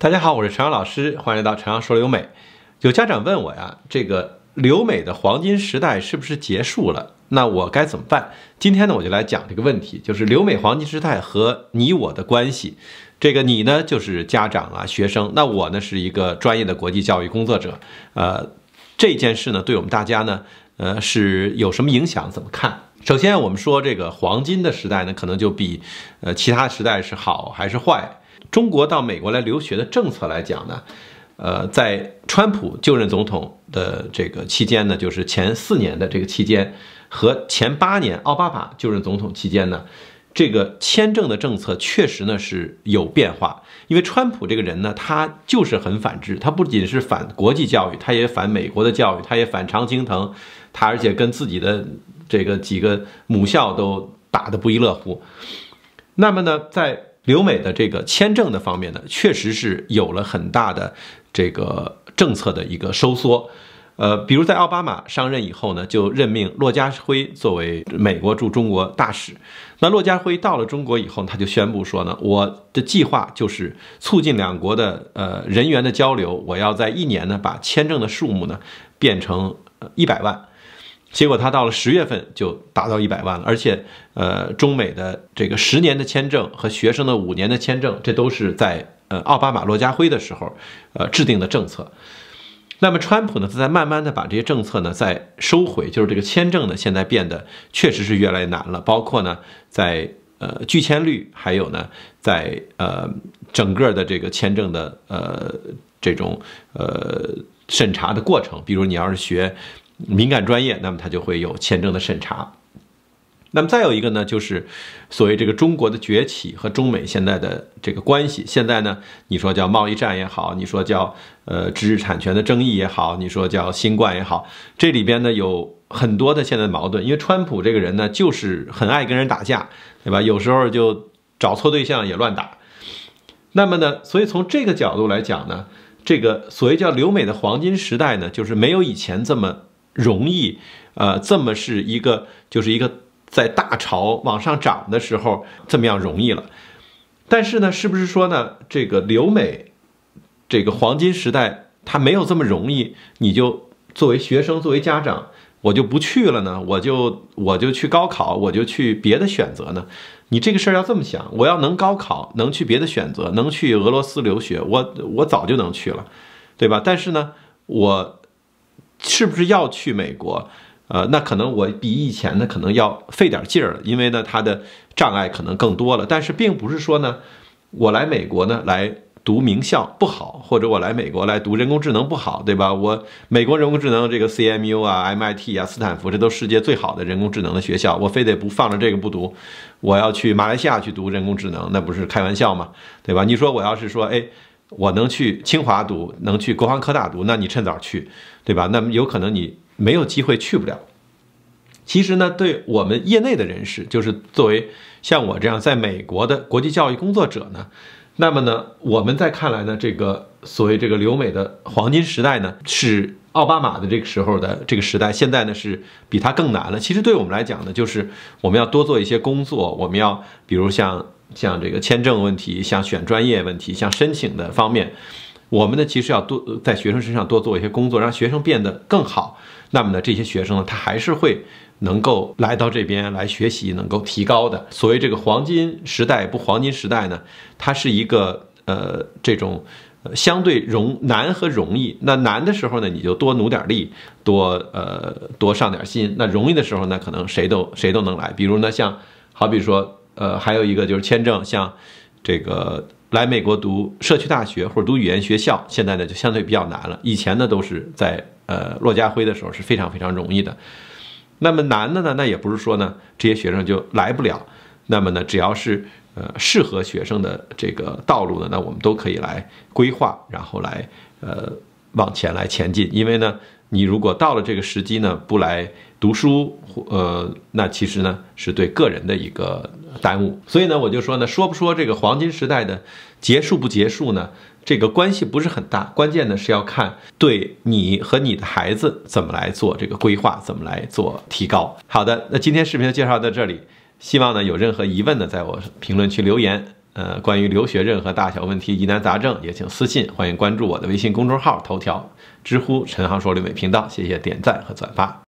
大家好，我是陈阳老师，欢迎来到陈阳说留美。有家长问我呀，这个留美的黄金时代是不是结束了？那我该怎么办？今天呢，我就来讲这个问题，就是留美黄金时代和你我的关系。这个你呢，就是家长啊，学生；那我呢，是一个专业的国际教育工作者。呃，这件事呢，对我们大家呢，呃，是有什么影响？怎么看？首先，我们说这个黄金的时代呢，可能就比呃其他时代是好还是坏？中国到美国来留学的政策来讲呢，呃，在川普就任总统的这个期间呢，就是前四年的这个期间和前八年奥巴马就任总统期间呢，这个签证的政策确实呢是有变化。因为川普这个人呢，他就是很反制，他不仅是反国际教育，他也反美国的教育，他也反常青藤，他而且跟自己的这个几个母校都打得不亦乐乎。那么呢，在留美的这个签证的方面呢，确实是有了很大的这个政策的一个收缩。呃，比如在奥巴马上任以后呢，就任命骆家辉作为美国驻中国大使。那骆家辉到了中国以后，他就宣布说呢，我的计划就是促进两国的呃人员的交流，我要在一年呢把签证的数目呢变成一百万。结果他到了十月份就达到一百万了，而且，呃，中美的这个十年的签证和学生的五年的签证，这都是在呃奥巴马、骆家辉的时候，呃制定的政策。那么，川普呢，他在慢慢的把这些政策呢再收回，就是这个签证呢，现在变得确实是越来越难了，包括呢，在呃拒签率，还有呢，在呃整个的这个签证的呃这种呃审查的过程，比如你要是学。敏感专业，那么他就会有签证的审查。那么再有一个呢，就是所谓这个中国的崛起和中美现在的这个关系。现在呢，你说叫贸易战也好，你说叫呃知识产权的争议也好，你说叫新冠也好，这里边呢有很多的现在的矛盾。因为川普这个人呢，就是很爱跟人打架，对吧？有时候就找错对象也乱打。那么呢，所以从这个角度来讲呢，这个所谓叫留美的黄金时代呢，就是没有以前这么。容易，呃，这么是一个，就是一个在大潮往上涨的时候，这么样容易了。但是呢，是不是说呢，这个留美这个黄金时代，它没有这么容易？你就作为学生，作为家长，我就不去了呢？我就我就去高考，我就去别的选择呢？你这个事儿要这么想，我要能高考，能去别的选择，能去俄罗斯留学，我我早就能去了，对吧？但是呢，我。是不是要去美国？呃，那可能我比以前呢，可能要费点劲儿了，因为呢，它的障碍可能更多了。但是并不是说呢，我来美国呢来读名校不好，或者我来美国来读人工智能不好，对吧？我美国人工智能这个 CMU 啊、MIT 啊、斯坦福，这都世界最好的人工智能的学校，我非得不放着这个不读，我要去马来西亚去读人工智能，那不是开玩笑吗？对吧？你说我要是说哎。我能去清华读，能去国防科大读，那你趁早去，对吧？那么有可能你没有机会去不了。其实呢，对我们业内的人士，就是作为像我这样在美国的国际教育工作者呢，那么呢，我们在看来呢，这个所谓这个留美的黄金时代呢，是奥巴马的这个时候的这个时代。现在呢，是比他更难了。其实对我们来讲呢，就是我们要多做一些工作，我们要比如像。像这个签证问题，像选专业问题，像申请的方面，我们呢其实要多在学生身上多做一些工作，让学生变得更好。那么呢，这些学生呢，他还是会能够来到这边来学习，能够提高的。所谓这个黄金时代不黄金时代呢，它是一个呃这种相对容难和容易。那难的时候呢，你就多努点力，多呃多上点心。那容易的时候呢，可能谁都谁都能来。比如呢，像好比说。呃，还有一个就是签证，像这个来美国读社区大学或者读语言学校，现在呢就相对比较难了。以前呢都是在呃骆家辉的时候是非常非常容易的。那么难的呢，那也不是说呢这些学生就来不了。那么呢，只要是呃适合学生的这个道路呢，那我们都可以来规划，然后来呃往前来前进，因为呢。你如果到了这个时机呢，不来读书，呃，那其实呢是对个人的一个耽误。所以呢，我就说呢，说不说这个黄金时代的结束不结束呢，这个关系不是很大，关键呢是要看对你和你的孩子怎么来做这个规划，怎么来做提高。好的，那今天视频就介绍到这里，希望呢有任何疑问呢，在我评论区留言。呃，关于留学任何大小问题、疑难杂症，也请私信。欢迎关注我的微信公众号“头条、知乎、陈航说留美”频道。谢谢点赞和转发。